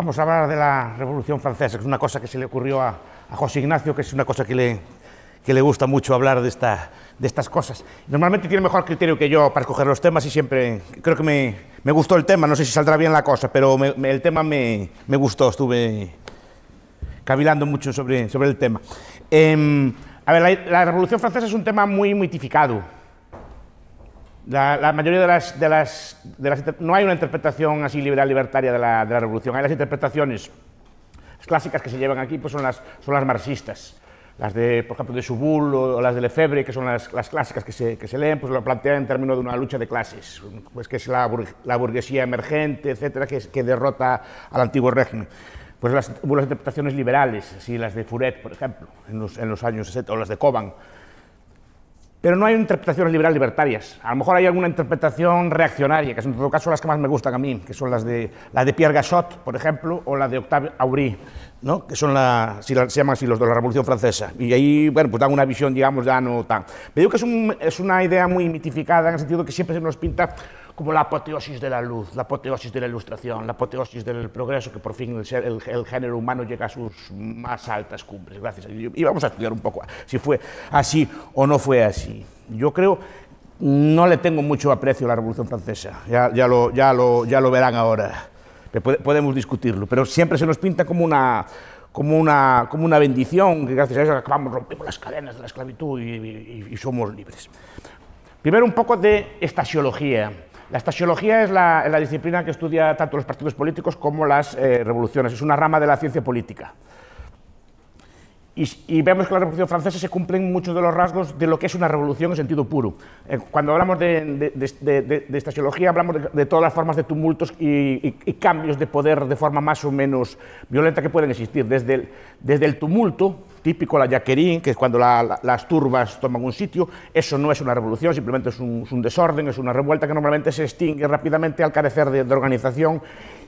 Vamos a hablar de la Revolución Francesa, que es una cosa que se le ocurrió a, José Ignacio, que es una cosa que le, que le gusta mucho hablar de, esta, de estas cosas. Normalmente tiene mejor criterio que yo para escoger los temas y siempre creo que me, me gustó el tema, no sé si saldrá bien la cosa, pero el tema me, gustó, estuve cavilando mucho sobre, sobre el tema. Em, a ver, la, la Revolución Francesa es un tema muy mitificado la, mayoría de las, No hay una interpretación así liberal, libertaria de la, revolución. Hay las interpretaciones clásicas que se llevan aquí, pues son las, son las marxistas. Las de, por ejemplo, de Subul o las de Lefebvre, que son las, las clásicas que se, que se, leen, pues lo plantean en términos de una lucha de clases, pues que es la, burguesía emergente, etcétera, que, derrota al antiguo régimen pues las, las, interpretaciones liberales, así las de Furet, por ejemplo, en los, en los años 60, o las de Coban, pero no hay interpretaciones liberal libertarias. A lo mejor hay alguna interpretación reaccionaria, que son en todo caso las que más me gustan a mí, que son las de, de Pierre Gachot, por ejemplo, o la de Octave Aubry, ¿no? que son la, si se llaman los de la Revolución Francesa. Y ahí, bueno, pues dan una visión, digamos, ya no tan... Pero digo que es, es una idea muy mitificada, en el sentido que siempre se nos pinta como la apoteosis de la luz, la apoteosis de la ilustración, la apoteosis del progreso, que por fin el, el, género humano llega a sus más altas cumbres. Gracias. Y vamos a estudiar un poco si fue así o no fue así. Yo creo no le tengo mucho aprecio a la Revolución Francesa, ya, lo, ya, ya lo verán ahora, podemos discutirlo, pero siempre se nos pinta como una, como una, como una bendición, que gracias a eso acabamos, rompemos las cadenas de la esclavitud y, y somos libres. Primero un poco de estasiología. La estasiología es la, disciplina que estudia tanto los partidos políticos como las eh, revoluciones. Es una rama de la ciencia política. Y, vemos que la Revolución Francesa se cumplen muchos de los rasgos de lo que es una revolución en sentido puro. Eh, cuando hablamos de, de, estasiología, hablamos de, todas las formas de tumultos y, cambios de poder de forma más o menos violenta que pueden existir. desde el tumulto, típico la yaquerín, que es cuando las turbas toman un sitio, eso no es una revolución, simplemente es un, desorden, es una revuelta que normalmente se extingue rápidamente al carecer de organización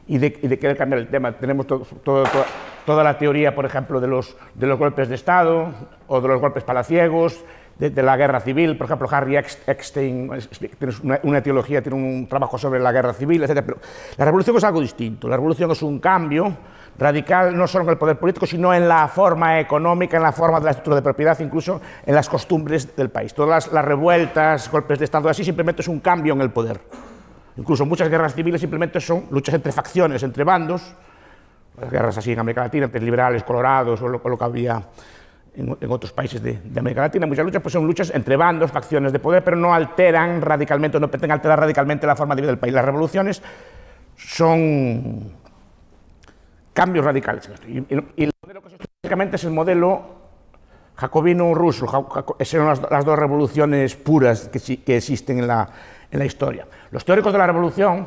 y de, querer cambiar el tema. Tenemos toda la teoría, por ejemplo, de los, golpes de Estado o de los golpes palaciegos, de, la guerra civil, por ejemplo, Harry Eckstein tiene una, teología, tiene un trabajo sobre la guerra civil, etc. Pero la revolución es algo distinto, la revolución es un cambio radical no solo en el poder político, sino en la forma económica, en la forma de la estructura de propiedad, incluso en las costumbres del país. Todas las revueltas, golpes de Estado, así simplemente es un cambio en el poder. Incluso muchas guerras civiles simplemente son luchas entre facciones, entre bandos, las guerras así en América Latina, entre liberales, colorados o lo, que había en, otros países de, América Latina, muchas luchas pues son luchas entre bandos, facciones de poder, pero no alteran radicalmente, no pretenden alterar radicalmente la forma de vida del país. Las revoluciones son cambios radicales. Y, el modelo que es el modelo jacobino-ruso, esas son las, dos revoluciones puras que existen en la en la historia. Los teóricos de la revolución,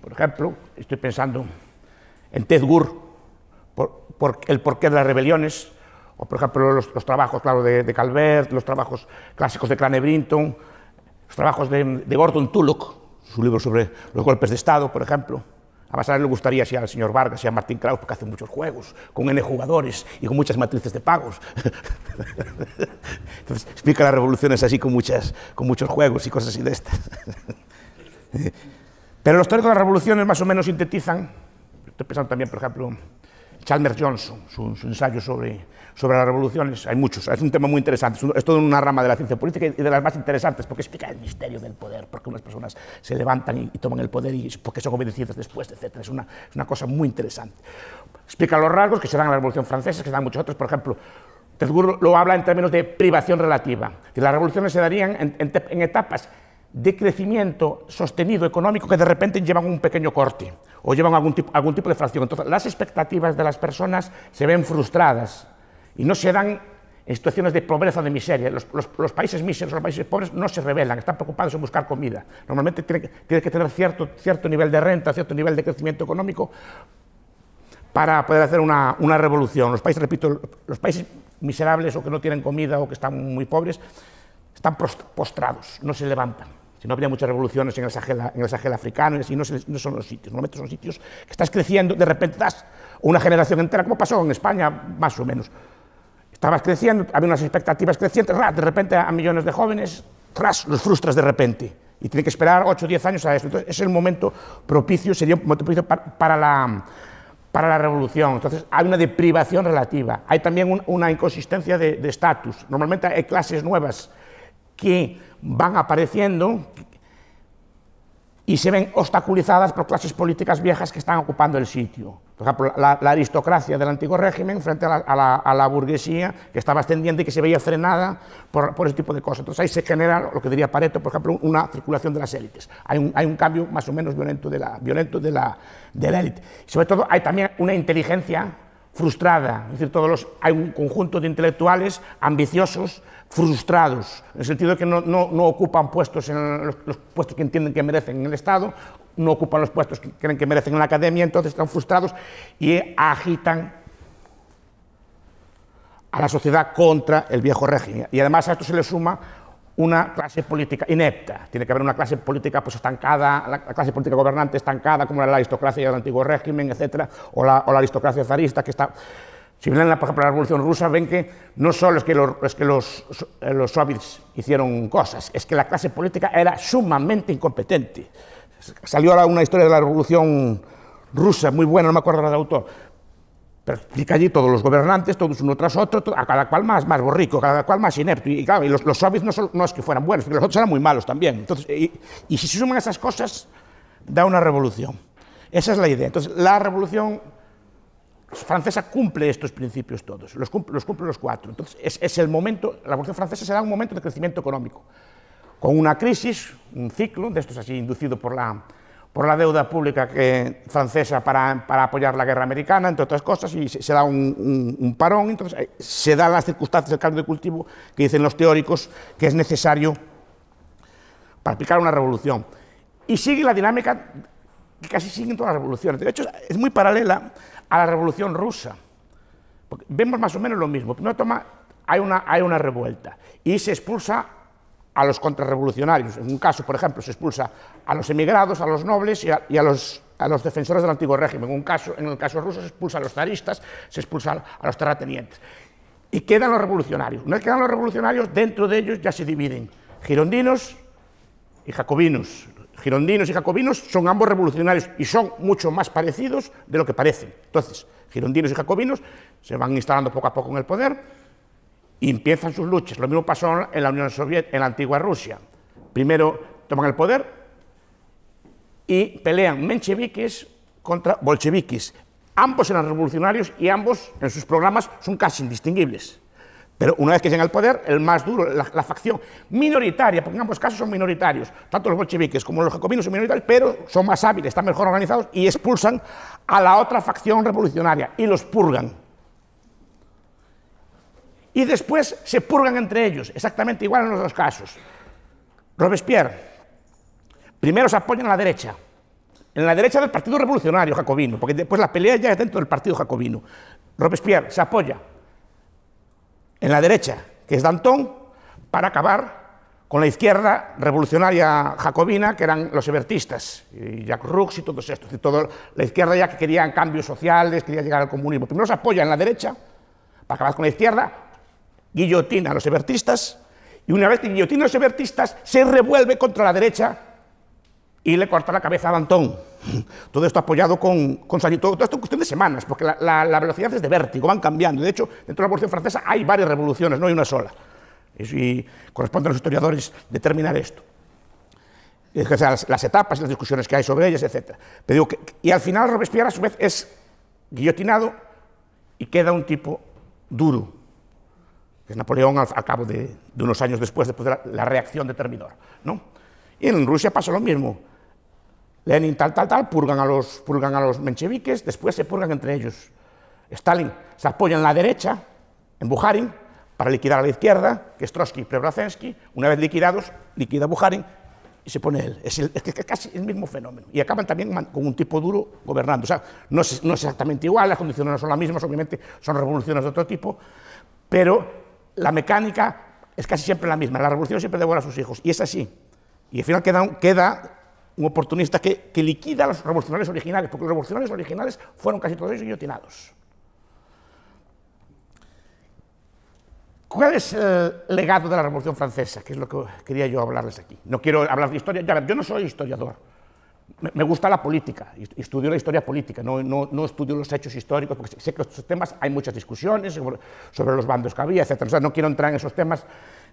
por ejemplo, estoy pensando en Ted Gurr, por, el porqué de las rebeliones, o por ejemplo los, trabajos claro, de, Calvert, los trabajos clásicos de Clane Brinton, los trabajos de, de Gordon Tullock, su libro sobre los golpes de Estado, por ejemplo a pasar le gustaría si al señor Vargas y a Martín Kraus, porque hace muchos juegos, con N jugadores y con muchas matrices de pagos. Entonces, explica las revoluciones así con, muchas, con muchos juegos y cosas así de estas. Pero los teóricos de las revoluciones más o menos sintetizan, estoy pensando también, por ejemplo, Chalmers Johnson, su, ensayo sobre, las revoluciones, hay muchos, es un tema muy interesante, es, todo en una rama de la ciencia política y de las más interesantes, porque explica el misterio del poder, por qué unas personas se levantan y, toman el poder y por porque son obedecidas después, etc. Es una, es una cosa muy interesante. Explica los rasgos que se dan en la Revolución Francesa, que se dan muchos otros, por ejemplo, Tedgur lo habla en términos de privación relativa, que las revoluciones se darían en etapas de crecimiento sostenido económico que de repente llevan un pequeño corte o llevan algún tipo, de fracción. Entonces, las expectativas de las personas se ven frustradas y no se dan en situaciones de pobreza o de miseria. Los, los, países míseros, los países pobres no se rebelan, están preocupados en buscar comida. Normalmente tienen, que tener cierto, cierto nivel de renta, cierto nivel de crecimiento económico para poder hacer una, una, revolución. Los países, repito, los países miserables o que no tienen comida o que están muy pobres, están postrados, no se levantan si no había muchas revoluciones en el Sahel, africano, y no, son los sitios, normalmente son sitios que estás creciendo, de repente estás una generación entera, como pasó en España, más o menos. Estabas creciendo, había unas expectativas crecientes, de repente a millones de jóvenes, tras los frustras de repente. Y tienen que esperar 8 o 10 años a esto. Entonces, es el momento propicio, sería un momento propicio para, la revolución. Entonces, hay una deprivación relativa. Hay también una inconsistencia de estatus. Normalmente hay clases nuevas que van apareciendo y se ven obstaculizadas por clases políticas viejas que están ocupando el sitio. Por ejemplo, la, aristocracia del antiguo régimen frente a la, burguesía que estaba ascendiendo y que se veía frenada por, ese tipo de cosas. Entonces ahí se genera lo que diría Pareto, por ejemplo, una circulación de las élites. Hay un, hay un cambio más o menos violento de la, violento de la, de la élite. Sobre todo hay también una inteligencia frustrada, decir, todos hay un conjunto de intelectuales ambiciosos frustrados, en el sentido de que no, ocupan puestos, en los, puestos que entienden que merecen en el Estado, no ocupan los puestos que creen que merecen en la academia, entonces están frustrados y agitan a la sociedad contra el viejo régimen. Y además a esto se le suma una clase política inepta. Tiene que haber una clase política pues, estancada, la clase política gobernante estancada, como la aristocracia del antiguo régimen, etcétera, o la, o la aristocracia zarista, que está si ven la, por la Revolución Rusa, ven que no solo es que, los, es eh, soviets hicieron cosas, es que la clase política era sumamente incompetente. Salió ahora una historia de la Revolución Rusa, muy buena, no me acuerdo la del autor, pero explica allí todos los gobernantes, todos uno tras otro, a cada cual más, más borrico, cada cual más inepto. Y, claro, los, los soviets no, es que fueran buenos, pero los otros eran muy malos también. Entonces, y, y si se suman esas cosas, da una revolución. Esa es la idea. Entonces, la revolución pues francesa cumple estos principios todos, los cumple los, cumple los cuatro. Entonces, es, el momento, la Revolución Francesa será un momento de crecimiento económico, con una crisis, un ciclo, de estos así inducido por la, por la deuda pública que, francesa para, apoyar la guerra americana, entre otras cosas, y se, da un, un, parón, entonces eh, se dan las circunstancias del cambio de cultivo que dicen los teóricos que es necesario para aplicar una revolución. Y sigue la dinámica que casi siguen todas las revoluciones. De hecho, es muy paralela a la Revolución Rusa. vemos más o menos lo mismo. Primero toma, hay una, hay una revuelta y se expulsa a los contrarrevolucionarios. En un caso, por ejemplo, se expulsa a los emigrados, a los nobles y a, los los defensores del antiguo régimen. En, un caso, en el caso ruso se expulsa a los zaristas, se expulsa a los terratenientes. Y quedan los revolucionarios. No quedan los revolucionarios, dentro de ellos ya se dividen girondinos y jacobinos, Girondinos y jacobinos son ambos revolucionarios y son mucho más parecidos de lo que parecen. Entonces, girondinos y jacobinos se van instalando poco a poco en el poder y empiezan sus luchas. Lo mismo pasó en la Unión Soviética, en la antigua Rusia. Primero toman el poder y pelean mencheviques contra bolcheviques. Ambos eran revolucionarios y ambos en sus programas son casi indistinguibles. Pero una vez que llegan al poder, el más duro, la, facción minoritaria, porque en ambos casos son minoritarios, tanto los bolcheviques como los jacobinos son minoritarios, pero son más hábiles, están mejor organizados y expulsan a la otra facción revolucionaria y los purgan. Y después se purgan entre ellos, exactamente igual en los dos casos. Robespierre, primero se apoya a la derecha, en la derecha del Partido Revolucionario Jacobino, porque después la pelea ya es dentro del Partido Jacobino. Robespierre se apoya en la derecha, que es Danton, para acabar con la izquierda revolucionaria jacobina, que eran los evertistas, y Jacques Roux y todos estos, y la izquierda ya que querían cambios sociales, quería llegar al comunismo. Primero se apoya en la derecha, para acabar con la izquierda, guillotina a los ebertistas y una vez que guillotina a los evertistas, se revuelve contra la derecha y le corta la cabeza a Dantón. Todo esto apoyado con, con Todo esto en cuestión de semanas, porque la, la, velocidad es de vértigo, van cambiando. De hecho, dentro de la Revolución Francesa hay varias revoluciones, no hay una sola. Y, corresponde a los historiadores determinar esto. las, etapas y las discusiones que hay sobre ellas, etc. Pero y al final Robespierre, a su vez, es guillotinado y queda un tipo duro, que es Napoleón al, cabo de, de, unos años después, después de la, la reacción de Terminor... ¿no? Y en Rusia pasa lo mismo. Lenin tal, tal, tal, purgan a los, purgan a los mencheviques, después se purgan entre ellos. Stalin se apoya en la derecha, en Bujarin, para liquidar a la izquierda, que es Trotsky y Preobrazhensky, una vez liquidados, liquida Bujarin y se pone él. Es, el, es, casi el mismo fenómeno. Y acaban también con un tipo duro gobernando. O sea, no es, no es exactamente igual, las condiciones no son las mismas, obviamente son revoluciones de otro tipo, pero la mecánica es casi siempre la misma. La revolución siempre devora a sus hijos, y es así. Y al final queda, queda un oportunista que, liquida a los revolucionarios originales, porque los revolucionarios originales fueron casi todos ellos guillotinados. ¿Cuál es el legado de la Revolución Francesa? ¿Qué es lo que quería yo hablarles aquí. No quiero hablar de historia, ya, yo no soy historiador, me gusta la política, estudio la historia política, no, no, estudio los hechos históricos, porque sé que estos temas hay muchas discusiones sobre, los bandos que había, etc. no quiero entrar en esos temas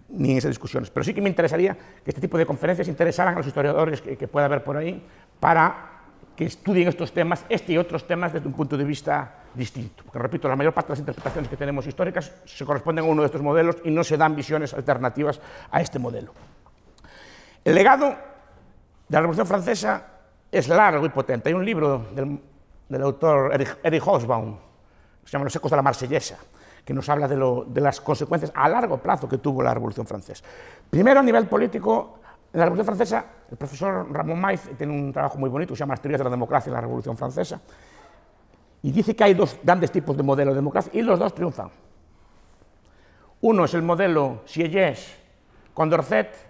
ni en esas discusiones, pero sí que me interesaría que este tipo de conferencias interesaran a los historiadores que, que pueda haber por ahí para que estudien estos temas, este y otros temas, desde un punto de vista distinto. Porque, repito, la mayor parte de las interpretaciones que tenemos históricas se corresponden a uno de estos modelos y no se dan visiones alternativas a este modelo. El legado de la Revolución Francesa es largo y potente. Hay un libro del, autor Eric, Osbaum, que se llama Los ecos de la marsellesa, que nos habla de, las consecuencias a largo plazo que tuvo la Revolución Francesa. Primero, a nivel político, en la Revolución Francesa, el profesor Ramón Maiz tiene un trabajo muy bonito que se llama Las teorías de la democracia en la Revolución Francesa, y dice que hay dos grandes tipos de modelo de democracia, y los dos triunfan. Uno es el modelo Sieyès condorcet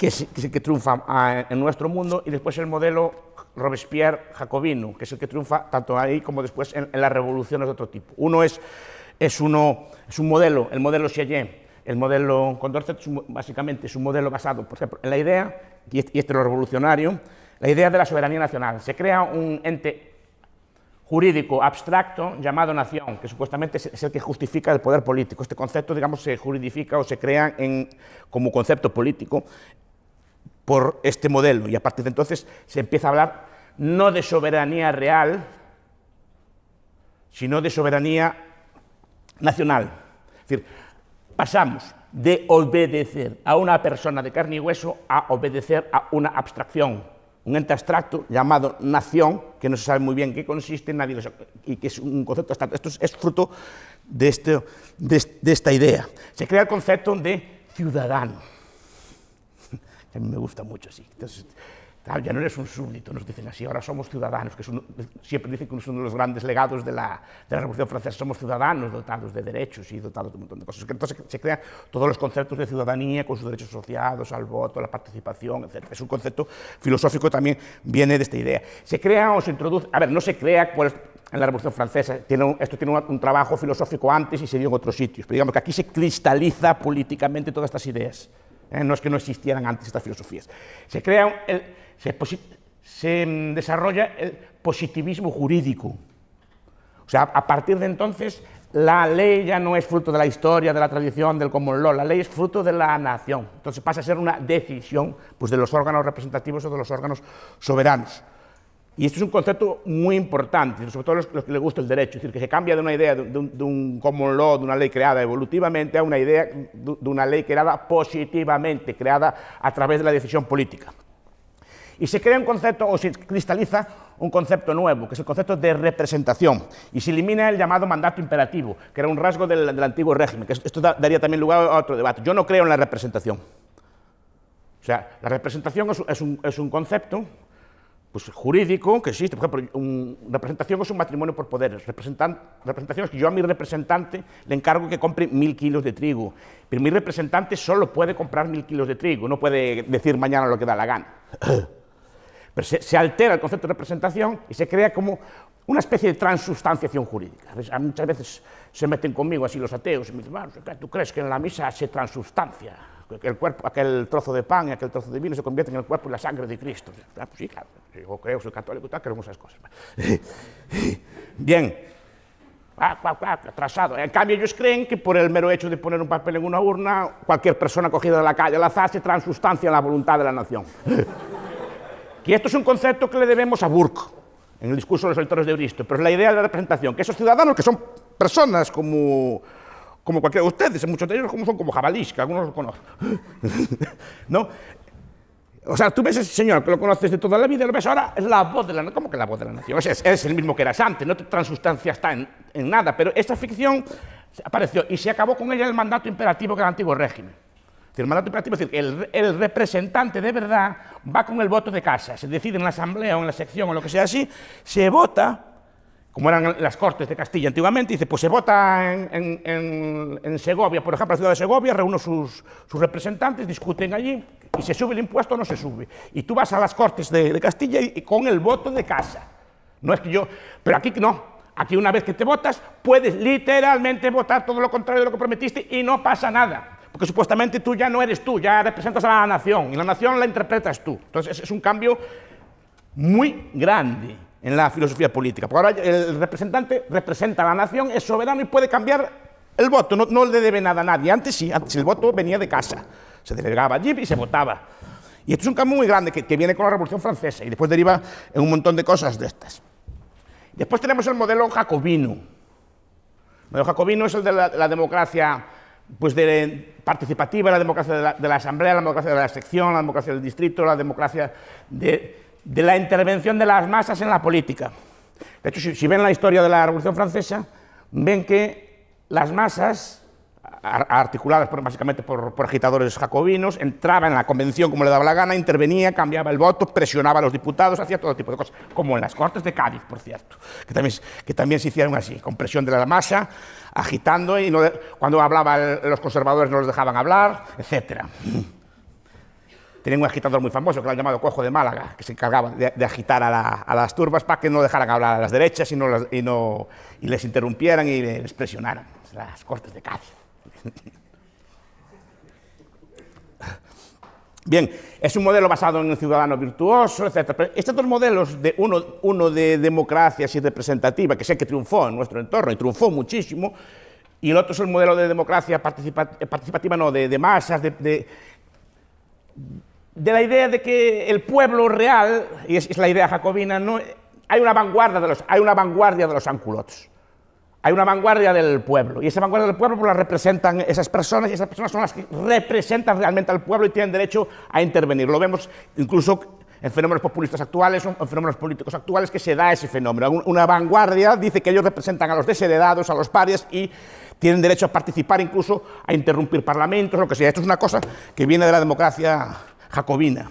que es, el que triunfa ah, en nuestro mundo, y después el modelo Robespierre-Jacobino, que es el que triunfa tanto ahí como después en, las revoluciones de otro tipo. Uno es, es, uno, es un modelo, el modelo Sieyé, el modelo Condorcet, básicamente es un modelo basado, por ejemplo, en la idea, este, y este es lo revolucionario, la idea de la soberanía nacional. Se crea un ente jurídico abstracto llamado nación, que supuestamente es el que justifica el poder político. Este concepto, digamos, se juridifica o se crea en, como concepto político por este modelo. Y a partir de entonces se empieza a hablar no de soberanía real, sino de soberanía nacional. Es decir, pasamos de obedecer a una persona de carne y hueso a obedecer a una abstracción, un ente abstracto llamado nación, que no se sabe muy bien qué consiste, nadie y que es un concepto abstracto. Esto es, fruto este, de esta idea. Se crea el concepto de ciudadano a mí me gusta mucho así. Entonces, ya no eres un súbdito, nos dicen así, ahora somos ciudadanos, que siempre dicen que es uno de los grandes legados de la, Revolución Francesa, somos ciudadanos dotados de derechos y dotados de un montón de cosas. Entonces se crean todos los conceptos de ciudadanía con sus derechos asociados al voto, a la participación, etc. Es un concepto filosófico también viene de esta idea. Se crea o se introduce, a ver, no se crea pues, en la Revolución Francesa. Tiene esto tiene un, un, trabajo filosófico antes y se dio en otros sitios. Pero digamos que aquí se cristaliza políticamente todas estas ideas. Eh, no es que no existieran antes estas filosofías. Se, crea se, desarrolla el positivismo jurídico. O sea, a partir de entonces la ley ya no es fruto de la historia, de la tradición, del common law, la ley es fruto de la nación. Entonces pasa a ser una decisión pues, de los órganos representativos o de los órganos soberanos. Y esto es un concepto muy importante, sobre todo los, que les gusta el derecho, es decir, que se cambia de una idea de, un, common law, de una ley creada evolutivamente, a una idea de, una ley creada positivamente, creada a través de la decisión política. Y se crea un concepto, o se cristaliza un concepto nuevo, que es el concepto de representación, y se elimina el llamado mandato imperativo, que era un rasgo del, antiguo régimen, esto daría también lugar a otro debate. Yo no creo en la representación. O sea, la representación es un concepto pues, jurídico que existe. Por ejemplo, un, representación es un matrimonio por poderes. representación es que yo a mi representante le encargo que compre mil kilos de trigo, pero mi representante solo puede comprar mil kilos de trigo, no puede decir mañana lo que da la gana. Pero se, altera el concepto de representación y se crea como una especie de transustanciación jurídica. Muchas veces se meten conmigo así los ateos y me dicen, ¿tú crees que en la misa se transustancia? el cuerpo, aquel trozo de pan y aquel trozo de vino se convierten en el cuerpo y la sangre de Cristo. Ah, pues sí, claro, yo creo, soy católico y tal, esas cosas. Bien, atrasado. En cambio, ellos creen que por el mero hecho de poner un papel en una urna, cualquier persona cogida de la calle al azar se transustancia en la voluntad de la nación. Y esto es un concepto que le debemos a Burke en el discurso de los electores de Bristo, pero es la idea de la representación, que esos ciudadanos que son personas como como cualquiera de ustedes, muchos de ellos son como jabalís, que algunos lo conocen. ¿No? O sea, tú ves ese señor que lo conoces de toda la vida, lo ves ahora, es la voz de la nación. ¿Cómo que la voz de la nación? O es, el mismo que eras antes, no te transustancia está en, nada, pero esta ficción apareció y se acabó con ella el mandato imperativo que el antiguo régimen. El mandato imperativo es decir, el representante de verdad va con el voto de casa, se decide en la asamblea o en la sección o lo que sea así, se vota como eran las Cortes de Castilla antiguamente, dice, pues se vota en, Segovia, por ejemplo, la ciudad de Segovia, reúne sus, representantes, discuten allí y se sube el impuesto o no se sube. Y tú vas a las Cortes de, Castilla y, con el voto de casa. No es que yo, pero aquí no. Aquí una vez que te votas, puedes literalmente votar todo lo contrario de lo que prometiste y no pasa nada. Porque supuestamente tú ya no eres tú, ya representas a la nación y la nación la interpretas tú. Entonces es un cambio muy grande en la filosofía política. Porque ahora el representante representa a la nación, es soberano y puede cambiar el voto, no, le debe nada a nadie. Antes sí, antes el voto venía de casa, se delegaba allí y se votaba. Y esto es un cambio muy grande que, viene con la Revolución Francesa y después deriva en un montón de cosas de estas. Después tenemos el modelo jacobino. El modelo jacobino es el de la, democracia pues participativa, la democracia de la, asamblea, la democracia de la sección, la democracia del distrito, la democracia de, de la intervención de las masas en la política. De hecho, si, ven la historia de la Revolución Francesa, ven que las masas, articuladas básicamente por, agitadores jacobinos, entraban en la convención como le daba la gana, intervenía, cambiaba el voto, presionaba a los diputados, hacía todo tipo de cosas, como en las Cortes de Cádiz, por cierto, que también, se hicieron así, con presión de la masa, agitando, y cuando hablaba los conservadores no los dejaban hablar, etcétera. Tenían un agitador muy famoso, que lo han llamado Cojo de Málaga, que se encargaba de, agitar a, las turbas para que no dejaran hablar a las derechas y, les interrumpieran y les presionaran. Las Cortes de Cádiz. Bien, es un modelo basado en el ciudadano virtuoso, etc. Estos dos modelos, de uno, de democracia así representativa, que sé que triunfó en nuestro entorno y triunfó muchísimo, y el otro es el modelo de democracia participativa, no, de, masas, de de la idea de que el pueblo real, y es, la idea jacobina, no, hay, una vanguardia de los, hay una vanguardia de los hay una vanguardia del pueblo, y esa vanguardia del pueblo pues, la representan esas personas, y esas personas son las que representan realmente al pueblo y tienen derecho a intervenir. Lo vemos incluso en fenómenos populistas actuales, en fenómenos políticos actuales, que se da ese fenómeno. Una vanguardia dice que ellos representan a los desheredados, a los parias, y tienen derecho a participar, incluso a interrumpir parlamentos, lo que sea. Esto es una cosa que viene de la democracia jacobina.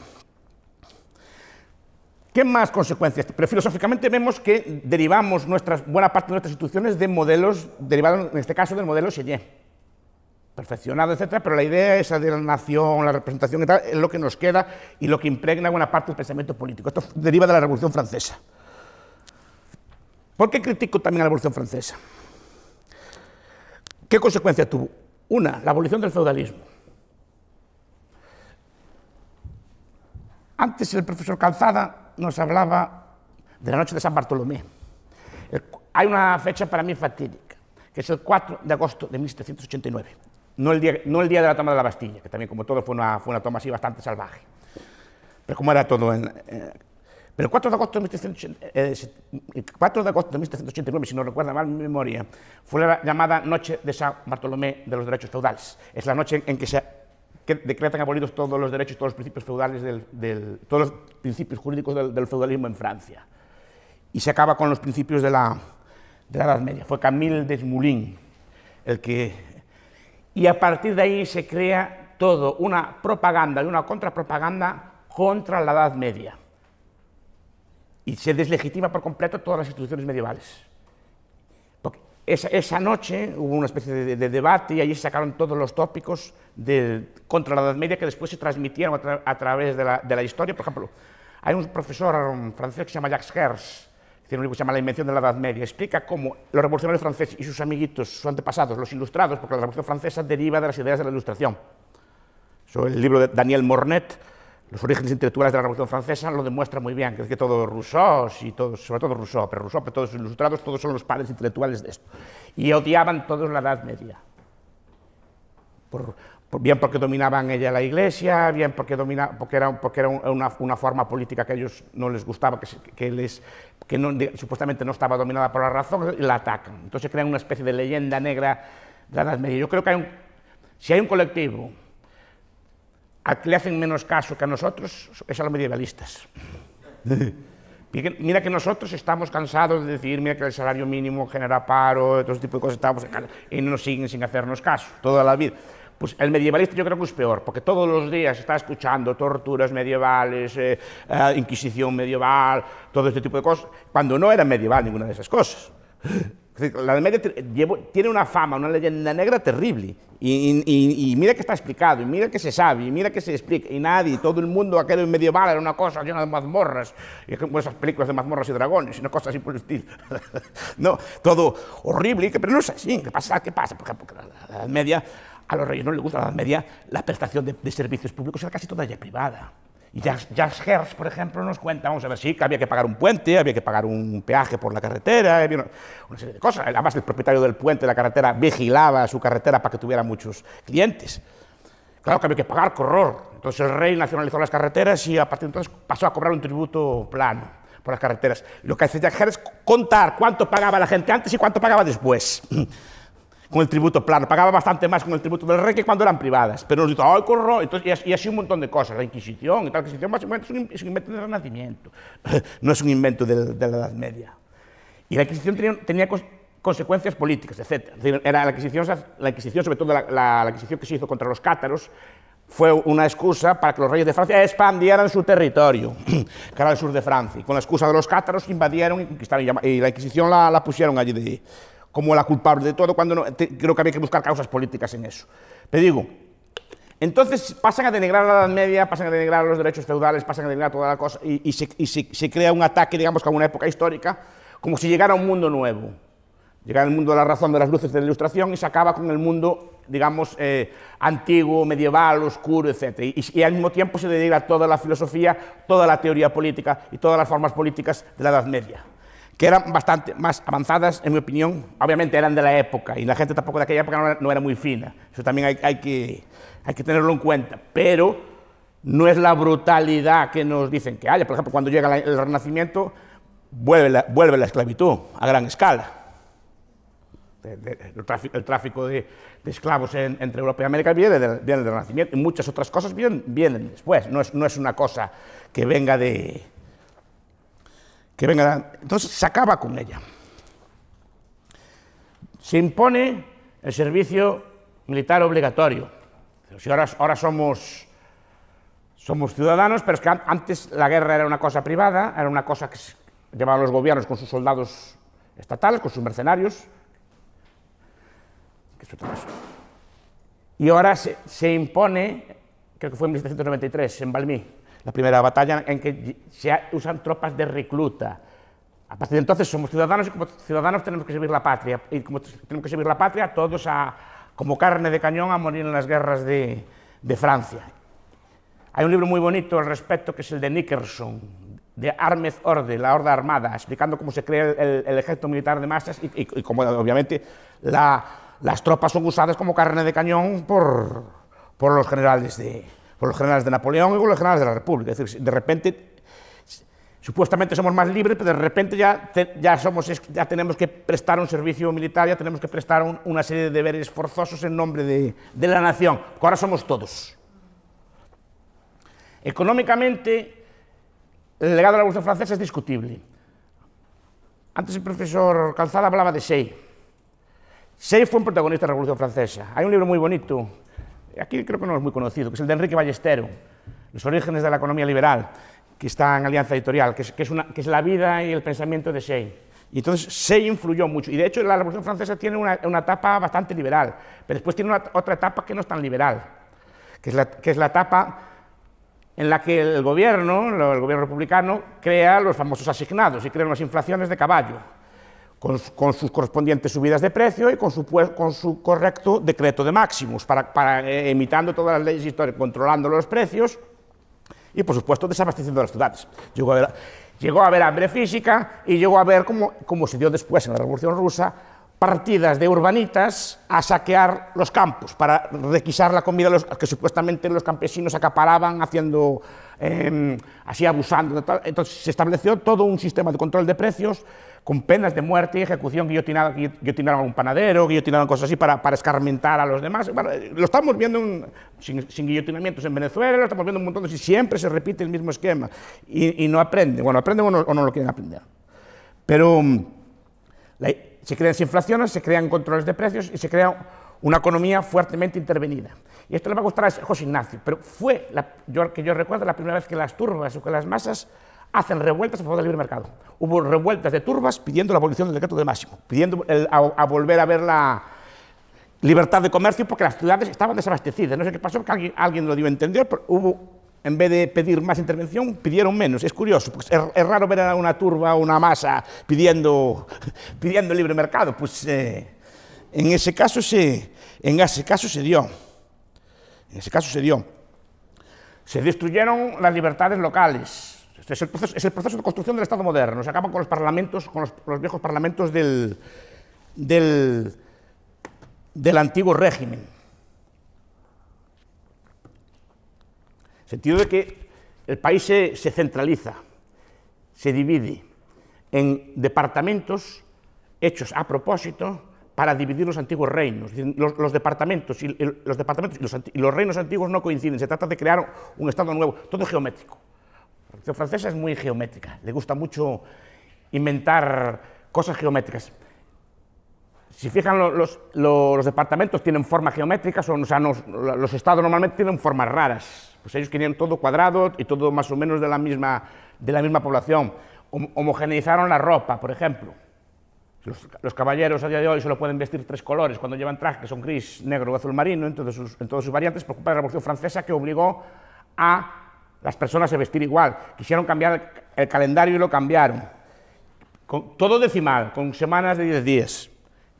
¿Qué más consecuencias? Pero filosóficamente vemos que derivamos nuestras, buena parte de nuestras instituciones de modelos, derivados en este caso del modelo Cheyenne, perfeccionado, etcétera, pero la idea esa de la nación, la representación y tal, es lo que nos queda y lo que impregna buena parte del pensamiento político. Esto deriva de la Revolución Francesa. ¿Por qué critico también a la Revolución Francesa? ¿Qué consecuencias tuvo? Una, la abolición del feudalismo. Antes el profesor Calzada nos hablaba de la noche de San Bartolomé. hay una fecha para mí fatídica, que es el 4 de agosto de 1789. No el, día, no el día de la toma de la Bastilla, que también, como todo, fue una, fue una toma así bastante salvaje. Pero como era todo en, eh, pero el 4 de agosto de 1789, eh, si no recuerda mal mi memoria, fue la llamada Noche de San Bartolomé de los Derechos Feudales. Es la noche en que se que decretan abolidos todos los derechos, todos los principios feudales, todos los principios jurídicos del, feudalismo en Francia. Y se acaba con los principios de la, de la Edad Media. Fue Camille Desmoulins el que... Y a partir de ahí se crea todo, una propaganda y una contrapropaganda contra la Edad Media. Y se deslegitima por completo todas las instituciones medievales. Esa, noche hubo una especie de, debate y allí se sacaron todos los tópicos de, contra la Edad Media que después se transmitieron a, través de la, historia. Por ejemplo, hay un profesor francés que se llama Jacques Herz, que tiene un libro que se llama La invención de la Edad Media. Explica cómo los revolucionarios franceses y sus amiguitos, sus antepasados, los ilustrados, porque la Revolución Francesa deriva de las ideas de la Ilustración. es el libro de Daniel Mornet, los orígenes intelectuales de la Revolución Francesa lo demuestran muy bien, que es que todos Rousseau, y todos, sobre todo Rousseau, pero Rousseau, todos los ilustrados, todos son los padres intelectuales de esto. Y odiaban todos la Edad Media. Por, bien porque dominaban ella la Iglesia, bien porque, era, una, forma política que a ellos no les gustaba, que, supuestamente no estaba dominada por la razón, y la atacan. Entonces crean una especie de leyenda negra de la Edad Media. Yo creo que si hay un colectivo le hacen menos caso que a nosotros es a los medievalistas. Mira que nosotros estamos cansados de decir, mira que el salario mínimo genera paro, todo ese tipo de cosas, y nos siguen sin hacernos caso, toda la vida. Pues el medievalista yo creo que es peor, porque todos los días está escuchando torturas medievales, eh, eh, inquisición medieval, todo este tipo de cosas, cuando no era medieval ninguna de esas cosas. La de Media tiene una fama, una leyenda negra terrible. Y, mira que está explicado, y mira que se sabe, y mira que se explica. Y nadie, todo el mundo, medio medieval era una cosa llena de mazmorras, y como esas películas de mazmorras y dragones, y una cosa así por el estilo. no, todo horrible, pero no es así. ¿Qué pasa? ¿Qué pasa? Porque, la Edad Media, a los reyes no les gusta la Edad Media, la prestación de, servicios públicos era casi toda ya privada. Y Jazz Hertz, por ejemplo, nos cuenta, vamos a ver, sí, que había que pagar un puente, había que pagar un peaje por la carretera, una, serie de cosas. Además, el propietario del puente de la carretera vigilaba su carretera para que tuviera muchos clientes. Claro que había que pagar, horror. Entonces el rey nacionalizó las carreteras y a partir de entonces pasó a cobrar un tributo plano por las carreteras. Lo que hace Jazz Hertz es contar cuánto pagaba la gente antes y cuánto pagaba después. con el tributo plano. Pagaba bastante más con el tributo del rey que cuando eran privadas. Pero nos dijo, ¡ay, corro! y, así un montón de cosas. La Inquisición y tal. La Inquisición básicamente es un, invento del Renacimiento. no es un invento de, la Edad Media. Y la Inquisición tenía, consecuencias políticas, etc. era la, Inquisición, la sobre todo la, Inquisición que se hizo contra los cátaros, fue una excusa para que los reyes de Francia expandieran su territorio, que era el sur de Francia. Y con la excusa de los cátaros invadieron y conquistaron, y la Inquisición la, la pusieron allí de, como la culpable de todo, cuando creo que había que buscar causas políticas en eso. Te digo, entonces pasan a denigrar la Edad Media, pasan a denigrar los derechos feudales, pasan a denigrar toda la cosa y, se, crea un ataque, digamos, con una época histórica, como si llegara a un mundo nuevo. llegara el mundo de la razón, de las luces de la ilustración y se acaba con el mundo, digamos, eh, antiguo, medieval, oscuro, etc. Y, al mismo tiempo se dedica toda la filosofía, toda la teoría política y todas las formas políticas de la Edad Media que eran bastante más avanzadas, en mi opinión. Obviamente eran de la época y la gente tampoco de aquella época no era, muy fina. Eso también hay, que, hay que tenerlo en cuenta. Pero no es la brutalidad que nos dicen que haya. Por ejemplo, cuando llega el Renacimiento, vuelve la, vuelve la esclavitud a gran escala. el, tráfico, el, tráfico, de, esclavos entre Europa y América viene, viene del Renacimiento y muchas otras cosas vienen, vienen después. No es, no es una cosa que venga de, entonces se acaba con ella. Se impone el servicio militar obligatorio. ahora, ahora somos, somos ciudadanos, pero es que antes la guerra era una cosa privada, era una cosa que llevaban los gobiernos con sus soldados estatales, con sus mercenarios. Y ahora se, se impone, creo que fue en 1793, en Balmí, la primera batalla en que se usan tropas de recluta. A partir de entonces somos ciudadanos y como ciudadanos tenemos que servir la patria. Y como tenemos que servir la patria, todos a, como carne de cañón a morir en las guerras de, Francia. Hay un libro muy bonito al respecto que es el de Nickerson, de Armez Orde, la Horda Armada, explicando cómo se crea el, ejército militar de masas y, cómo obviamente las tropas son usadas como carne de cañón por, por los generales de, con los generales de Napoleón y con los generales de la República. Es decir, de repente, supuestamente somos más libres, pero de repente ya, ya, somos, ya tenemos que prestar un servicio militar, ya tenemos que prestar una serie de deberes forzosos en nombre de, de la nación. Ahora somos todos. Económicamente, el legado de la Revolución Francesa es discutible. Antes el profesor Calzada hablaba de Sey. Sey fue un protagonista de la Revolución Francesa. Hay un libro muy bonito aquí creo que no es muy conocido, que es el de Enrique Ballestero, Los orígenes de la economía liberal, que está en Alianza Editorial, que es, la vida y el pensamiento de Shane. Y entonces se influyó mucho. Y de hecho la Revolución Francesa tiene una, etapa bastante liberal, pero después tiene otra etapa que no es tan liberal, que es la, que es la etapa en la que el gobierno, el gobierno republicano, crea los famosos asignados y crea unas inflaciones de caballo con, sus correspondientes subidas de precio y con su, correcto decreto de máximos, para, eh, imitando todas las leyes históricas, controlando los precios y, por supuesto, desabasteciendo las ciudades. Llegó a haber, hambre física y llegó a haber, como, se dio después en la Revolución Rusa, partidas de urbanitas a saquear los campos, para requisar la comida que supuestamente los campesinos acaparaban, haciendo, em, así abusando. Entonces se estableció todo un sistema de control de precios con penas de muerte, y ejecución, guillotinada guillotinaron a un panadero, guillotinaron cosas así para, para escarmentar a los demás. Eh, lo estamos viendo sin, guillotinamientos en Venezuela, lo estamos viendo un montón de... Siempre se repite el mismo esquema y, no aprenden. Bueno, aprenden o no, lo quieren aprender. Pero mm, se crean inflaciones, se crean controles de precios y se crea una economía fuertemente intervenida. Y esto le va a gustar a José Ignacio, pero fue, la, yo, que yo recuerdo, la primera vez que las turbas o que las masas hacen revueltas a favor del libre mercado. Hubo revueltas de turbas pidiendo la abolición del decreto de máximo, pidiendo a, volver a ver la libertad de comercio porque las ciudades estaban desabastecidas. No sé qué pasó, que alguien, lo dio a entender, pero hubo, en vez de pedir más intervención, pidieron menos. Es curioso, pues, es, raro ver a una turba o una masa pidiendo, pidiendo libre mercado. Pues eh, en, ese caso se, en ese caso se dio. En ese caso se dio. Se destruyeron las libertades locales este es el, proceso, de construcción del Estado moderno. Se acaban con los parlamentos, con los, viejos parlamentos del, del, antiguo régimen. Sentido de que el país se, centraliza, se divide en departamentos hechos a propósito para dividir los antiguos reinos. Los, departamentos, y, los, departamentos y los reinos antiguos no coinciden, se trata de crear un Estado nuevo, todo geométrico. La Revolución Francesa es muy geométrica, le gusta mucho inventar cosas geométricas. Si fijan, los, departamentos tienen formas geométricas, o, sea, los, estados normalmente tienen formas raras. Pues ellos querían todo cuadrado y todo más o menos de la misma, de la misma población. Homogeneizaron la ropa, por ejemplo. Los, caballeros a día de hoy solo pueden vestir tres colores cuando llevan traje, que son gris, negro o azul marino, en, todos sus, todas sus variantes, por culpa de la Revolución Francesa que obligó a las personas se vestir igual. Quisieron cambiar el calendario y lo cambiaron. todo decimal, con semanas de 10 días,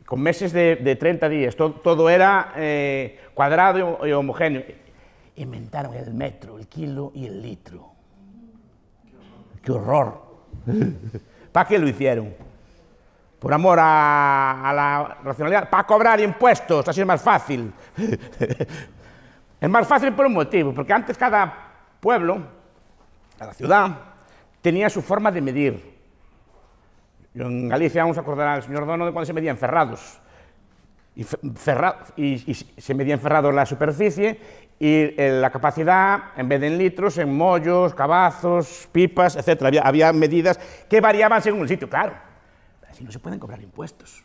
con meses de, 30 días. Todo, era eh, cuadrado y, homogéneo. Inventaron el metro, el kilo y el litro. ¡Qué horror! ¿Para qué lo hicieron? Por amor a, a la racionalidad. Para cobrar impuestos, así es más fácil. es más fácil por un motivo, porque antes cada pueblo, la ciudad, tenía su forma de medir. en Galicia, vamos a acordar al señor Dono de cuando se medían ferrados. Y, y, se medían ferrados la superficie y eh, la capacidad, en vez de en litros, en mollos, cabazos, pipas, etc. Había, había medidas que variaban según el sitio, claro. Así no se pueden cobrar impuestos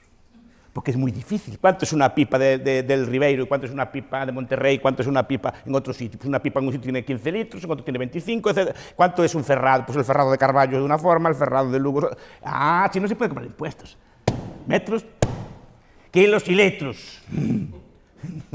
porque es muy difícil. ¿Cuánto es una pipa del Ribeiro? ¿Cuánto es una pipa de Monterrey? ¿Cuánto es una pipa en otro sitio? Pues una pipa en un sitio tiene 15 litros, en otro tiene 25, etc. ¿Cuánto es un ferrado? Pues el ferrado de Carballo de una forma, el ferrado de Lugo... Ah, si no se puede comprar impuestos. Metros, kilos y litros.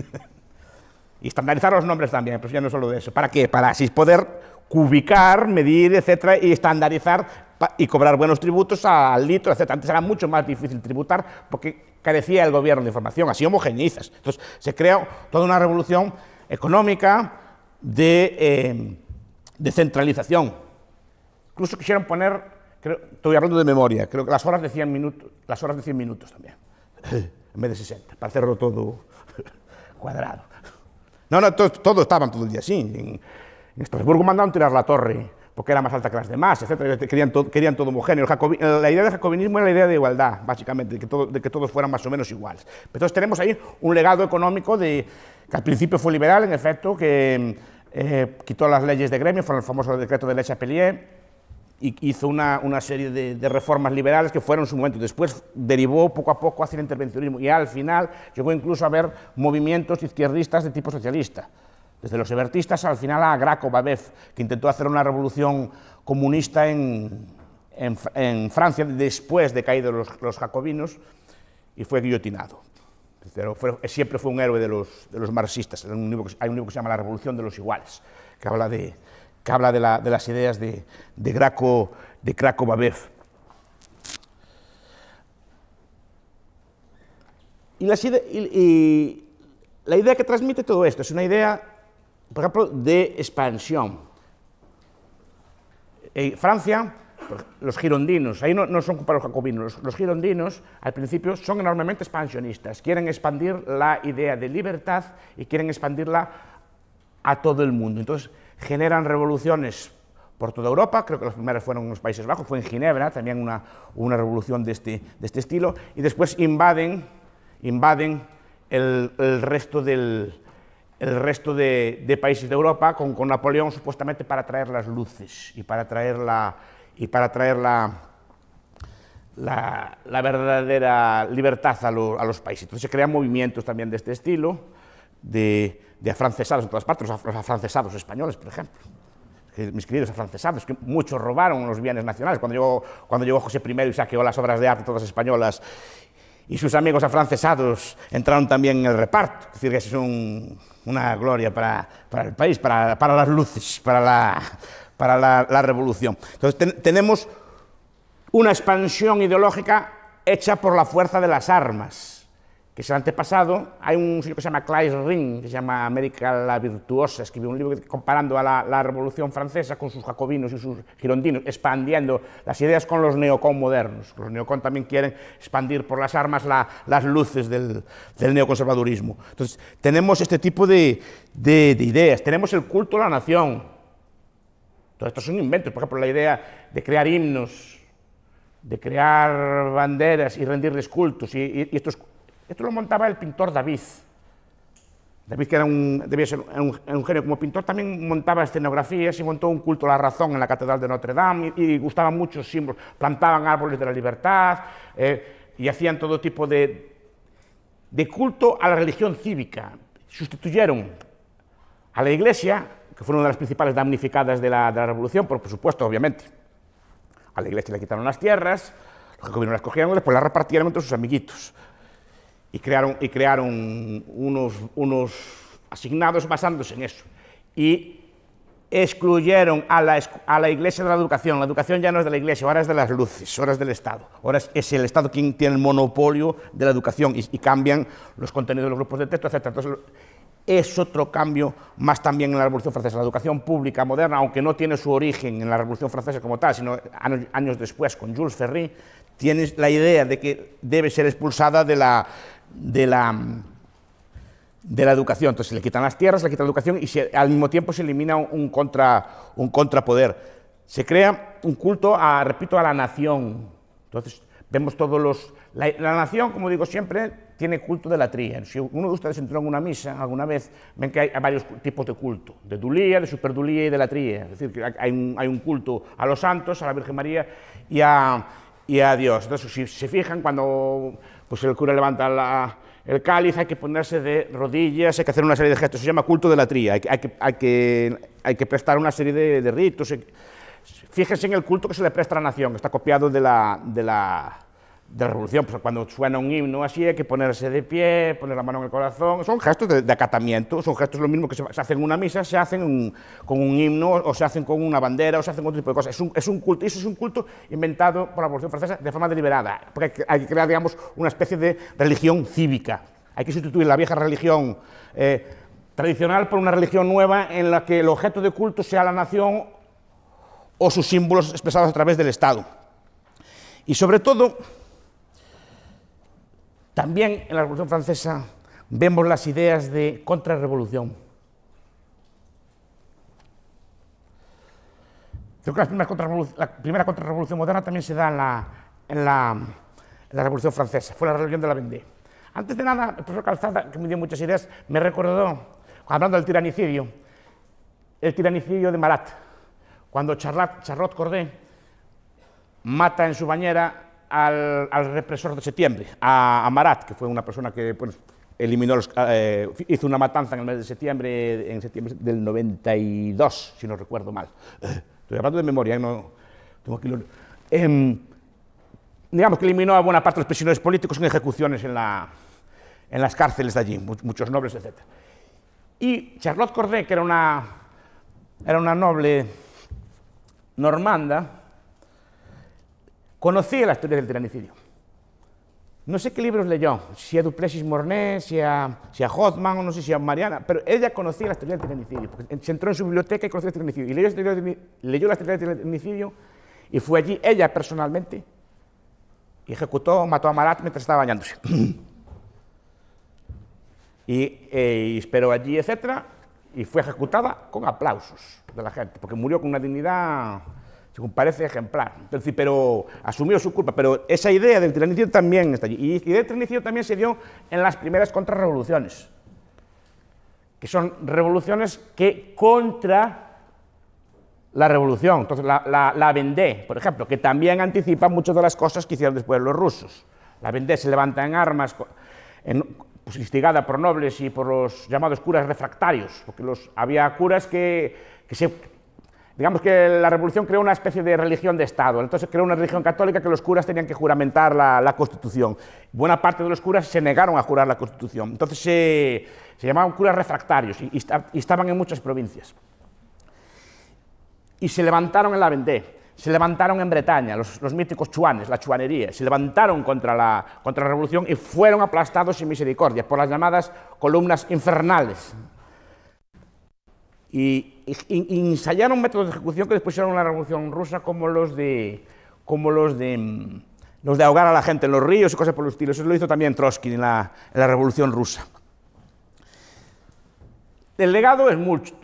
y estandarizar los nombres también, pero pues ya no solo de eso. ¿Para qué? Para así poder cubicar, medir, etcétera, y estandarizar y cobrar buenos tributos al litro, etc. Antes era mucho más difícil tributar porque carecía el gobierno de información, así homogeneizas. Entonces se creó toda una revolución económica de, eh, centralización. Incluso quisieron poner, estoy hablando de memoria, creo que las horas de 100 minutos, las horas de minutos también, en vez de 60, para hacerlo todo cuadrado. No, no, todo, estaban todo el día así. En, en Estrasburgo mandaron tirar la torre porque era más alta que las demás, etc. Querían, todo homogéneo. la idea del jacobinismo era la idea de igualdad, básicamente, de que, todos fueran más o menos iguales. Entonces tenemos ahí un legado económico de, que al principio fue liberal, en efecto, que eh, quitó las leyes de gremio, fue el famoso decreto de Le Chapelier, y hizo una, serie de, de, reformas liberales que fueron su momento. Después derivó poco a poco hacia el intervencionismo y al final llegó incluso a haber movimientos izquierdistas de tipo socialista desde los ebertistas al final a Graco babeuf que intentó hacer una revolución comunista en, Francia después de caído los, los, jacobinos y fue guillotinado. Pero siempre fue un héroe de los, de los marxistas. Hay un, libro que, se llama La Revolución de los Iguales, que habla de, que habla de, las ideas de, Graco, de Graco Y, y la idea que transmite todo esto es una idea por ejemplo, de expansión. En Francia, los girondinos, ahí no, son para los jacobinos, los, girondinos al principio son enormemente expansionistas, quieren expandir la idea de libertad y quieren expandirla a todo el mundo. Entonces generan revoluciones por toda Europa, creo que las primeras fueron en los Países Bajos, fue en Ginebra, también una, una revolución de este, de este, estilo, y después invaden, invaden el resto del, el resto de, países de Europa con, Napoleón supuestamente para traer las luces y para traer la, y para traer la, la, verdadera libertad a, a, los países. Entonces se crean movimientos también de este estilo, de, de afrancesados en todas partes, los, afrancesados españoles, por ejemplo mis queridos afrancesados, que muchos robaron los bienes nacionales. Cuando llegó, cuando llegó José I y saqueó las obras de arte todas españolas, y sus amigos afrancesados entraron también en el reparto. Es decir, que es un, una gloria para, el país, para, las luces, para la, para la, revolución. Entonces tenemos una expansión ideológica hecha por la fuerza de las armas es el antepasado, hay un señor que se llama Clive Ring, que se llama América la Virtuosa, escribió un libro comparando a la, Revolución Francesa con sus jacobinos y sus girondinos, expandiendo las ideas con los neocon modernos. Los neocon también quieren expandir por las armas las luces del, neoconservadurismo. Entonces, tenemos este tipo de, ideas, tenemos el culto a la nación. Todo esto son inventos, por ejemplo, la idea de crear himnos, de crear banderas y rendirles cultos, y, y estos esto lo montaba el pintor David. David, que era un, debía ser un, genio como pintor, también montaba escenografías y montó un culto a la razón en la Catedral de Notre Dame y, gustaban muchos símbolos. Plantaban árboles de la libertad eh, y hacían todo tipo de, culto a la religión cívica. Sustituyeron a la Iglesia, que fue una de las principales damnificadas de la, Revolución, por, supuesto, obviamente. A la Iglesia le quitaron las tierras, los que las cogieron y después las repartieron entre sus amiguitos y crearon, y crearon unos, unos asignados basándose en eso. Y excluyeron a la, a la Iglesia de la educación. La educación ya no es de la Iglesia, ahora es de las luces, ahora es del Estado. Ahora es, el Estado quien tiene el monopolio de la educación y, cambian los contenidos de los grupos de texto, etc. Entonces, es otro cambio más también en la Revolución Francesa. La educación pública moderna, aunque no tiene su origen en la Revolución Francesa como tal, sino años, años después con Jules Ferry, tiene la idea de que debe ser expulsada de la de la, de la educación. Entonces se le quitan las tierras, se le quitan la educación y al mismo tiempo se elimina un, contra, un contrapoder. Se crea un culto, a, repito, a la nación. Entonces vemos todos los... La, nación, como digo siempre, tiene culto de la tría. Si uno de ustedes entró en una misa alguna vez, ven que hay varios tipos de culto, de dulía, de superdulía y de la tría. Es decir, que hay un, hay un culto a los santos, a la Virgen María y a, y a Dios. Entonces, si se fijan, cuando pues el cura levanta el cáliz, hay que ponerse de rodillas, hay que hacer una serie de gestos, se llama culto de la tría, hay, que, hay, que, prestar una serie de, de ritos. Fíjense en el culto que se le presta a la nación, está copiado de la, de la de la revolución, pues cuando suena un himno así hay que ponerse de pie, poner la mano en el corazón, son gestos de, acatamiento, son gestos lo mismo que se, hacen en una misa, se hacen con un himno o se hacen con una bandera o se hacen con otro tipo de cosas. Es un, es un culto, eso es un culto inventado por la Revolución Francesa de forma deliberada, porque hay que crear, digamos, una especie de religión cívica. Hay que sustituir la vieja religión eh, tradicional por una religión nueva en la que el objeto de culto sea la nación o sus símbolos expresados a través del Estado. Y sobre todo, también en la Revolución Francesa vemos las ideas de contrarrevolución. Creo que la primera contrarrevolución moderna también se da en la, Revolución Francesa, fue la Revolución de la Vendée. Antes de nada, el profesor Calzada, que me dio muchas ideas, me recordó, hablando del tiranicidio, el tiranicidio de Marat, cuando Charlotte, Charlotte Corday mata en su bañera al, al, represor de septiembre, a, Marat, que fue una persona que eliminó eh, hizo una matanza en el mes de septiembre, en septiembre del 92, si no recuerdo mal. Eh, estoy hablando de memoria, eh, no, tengo em, digamos que eliminó a buena parte de los prisioneros políticos en ejecuciones en, la, en las cárceles de allí, muchos nobles, etc. Y Charlotte Corday, que era una, era una noble normanda, Conocía la historia del tiranicidio. No sé qué libros leyó, si a Duplessis Mornay, si a, si Hoffman o no sé si a Mariana, pero ella conocía la historia del tiranicidio, porque se entró en su biblioteca y conocía el tiranicidio. Y leyó, la historia del tiranicidio y fue allí ella personalmente y ejecutó, mató a Marat mientras estaba bañándose. Eh, y, esperó allí, etcétera, y fue ejecutada con aplausos de la gente, porque murió con una dignidad parece, ejemplar. pero asumió su culpa. Pero esa idea del tiranicidio también está allí. Y la idea también se dio en las primeras contrarrevoluciones, que son revoluciones que contra la revolución. Entonces, la, la, Vendée, por ejemplo, que también anticipa muchas de las cosas que hicieron después los rusos. La Vendée se levanta en armas, pues, instigada por nobles y por los llamados curas refractarios, porque los, había curas que se digamos que la revolución creó una especie de religión de Estado, entonces creó una religión católica que los curas tenían que juramentar la, Constitución. Buena parte de los curas se negaron a jurar la Constitución, entonces se, llamaban curas refractarios y, estaban en muchas provincias. Y se levantaron en la Vendée, se levantaron en Bretaña, los, míticos chuanes, la chuanería, se levantaron contra la, contra la revolución y fueron aplastados sin misericordia por las llamadas columnas infernales y, ensayaron métodos de ejecución que después hicieron la Revolución Rusa como los de como los de mm, los de ahogar a la gente en los ríos y cosas por el estilo. Eso lo hizo también Trotsky en la, la Revolución Rusa. El legado es mucho.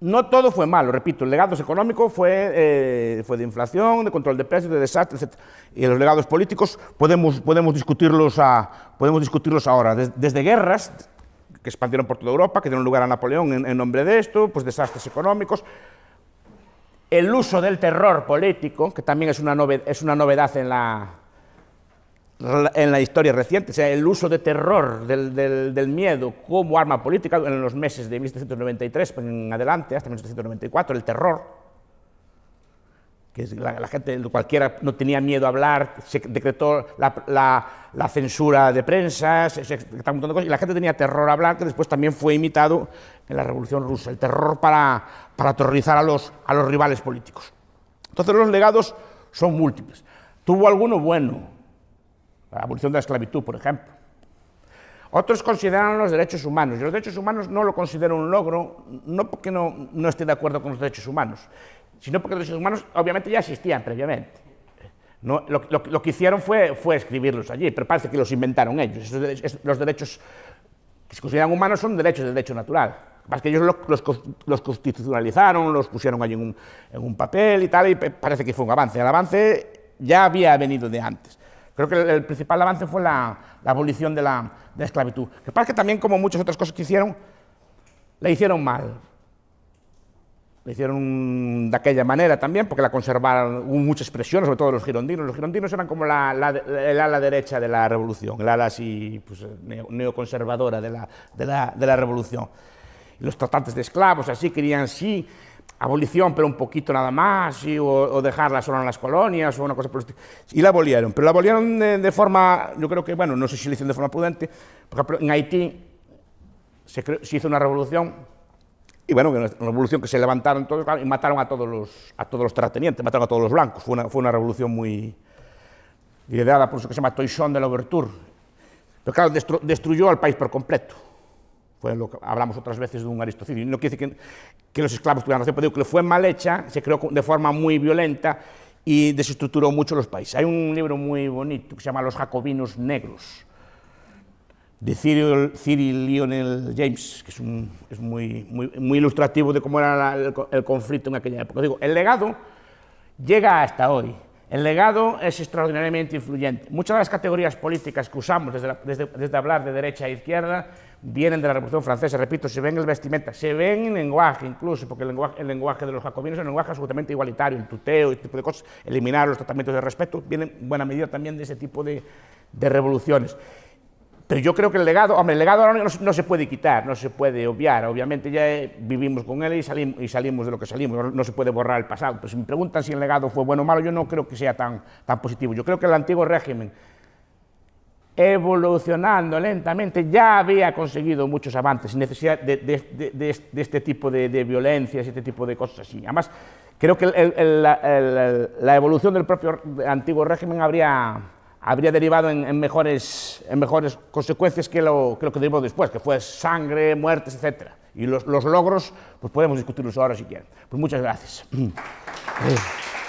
No todo fue malo, repito, el legado económico fue, eh, fue de inflación, de control de precios, de desastres, etc. Y los legados políticos podemos, podemos, discutirlos, a, podemos discutirlos ahora. desde guerras, que expandieron por toda Europa, que dieron lugar a Napoleón en, nombre de esto, pues desastres económicos. El uso del terror político, que también es una, novedad, es una novedad en la, en la historia reciente, o sea, el uso de terror, del, del, miedo como arma política en los meses de 1793 en adelante, hasta 1794, el terror, que la, gente, cualquiera no tenía miedo a hablar, se decretó la, censura de prensa, se, montón de cosas, y la gente tenía terror a hablar, que después también fue imitado en la Revolución Rusa, el terror para, para aterrorizar a los, a los rivales políticos. Entonces los legados son múltiples. Tuvo alguno bueno, la abolición de la esclavitud, por ejemplo. Otros consideran los derechos humanos. ...y los derechos humanos no lo considero un logro, no porque no, no esté de acuerdo con los derechos humanos, sino porque los derechos humanos obviamente ya existían previamente. lo, que hicieron fue, escribirlos allí, pero parece que los inventaron ellos. los derechos que se consideran humanos son derechos de derecho natural. Más que ellos los, constitucionalizaron, los pusieron allí en un, papel y tal, y parece que fue un avance. El avance ya había venido de antes. Creo que el, principal avance fue la, abolición de la, esclavitud. Que que también, como muchas otras cosas que hicieron, la hicieron mal lo hicieron de aquella manera también, porque la conservaron, hubo mucha expresión, sobre todo los girondinos. Los girondinos eran como la, la, el ala derecha de la revolución, el ala así pues, neoconservadora de la, de, la, de la revolución. Los tratantes de esclavos así querían sí abolición, pero un poquito nada más, o, dejarla solo en las colonias, o una cosa Y la abolieron, pero la abolieron de, forma, yo creo que, bueno, no sé si lo hicieron de forma prudente, porque en Haití se, se hizo una revolución y bueno, una revolución que se levantaron todos y mataron a todos los, a todos los terratenientes, mataron a todos los blancos. Fue una, fue una revolución muy liderada por eso que se llama Toison de la Overture. Pero claro, destruyó al país por completo. Fue lo hablamos otras veces de un aristocidio. No quiere decir que, que los esclavos tuvieran razón, pero que fue mal hecha, se creó de forma muy violenta y desestructuró mucho los países. Hay un libro muy bonito que se llama Los Jacobinos Negros, de Cyril, Lionel James, que es, muy, ilustrativo de cómo era el, conflicto en aquella época. Digo, el legado llega hasta hoy. El legado es extraordinariamente influyente. Muchas de las categorías políticas que usamos desde, hablar de derecha a izquierda vienen de la Revolución Francesa, repito, se ven en el vestimenta, se ven en lenguaje incluso, porque el lenguaje, de los jacobinos es un lenguaje absolutamente igualitario, el tuteo y este tipo de cosas, eliminar los tratamientos de respeto, vienen en buena medida también de ese tipo de, de revoluciones. Pero yo creo que el legado, hombre, el legado ahora no, se puede quitar, no se puede obviar. Obviamente ya vivimos con él y salimos, de lo que salimos, no se puede borrar el pasado. Pero si me preguntan si el legado fue bueno o malo, yo no creo que sea tan, tan positivo. Yo creo que el antiguo régimen, evolucionando lentamente, ya había conseguido muchos avances sin necesidad de, este tipo de, violencias, este tipo de cosas así. Además, creo que la evolución del propio antiguo régimen habría habría derivado en, mejores, en mejores consecuencias que lo, que que derivó después, que fue sangre, muertes, etc. Y los, los logros, pues podemos discutirlos ahora si quieren. Pues muchas gracias.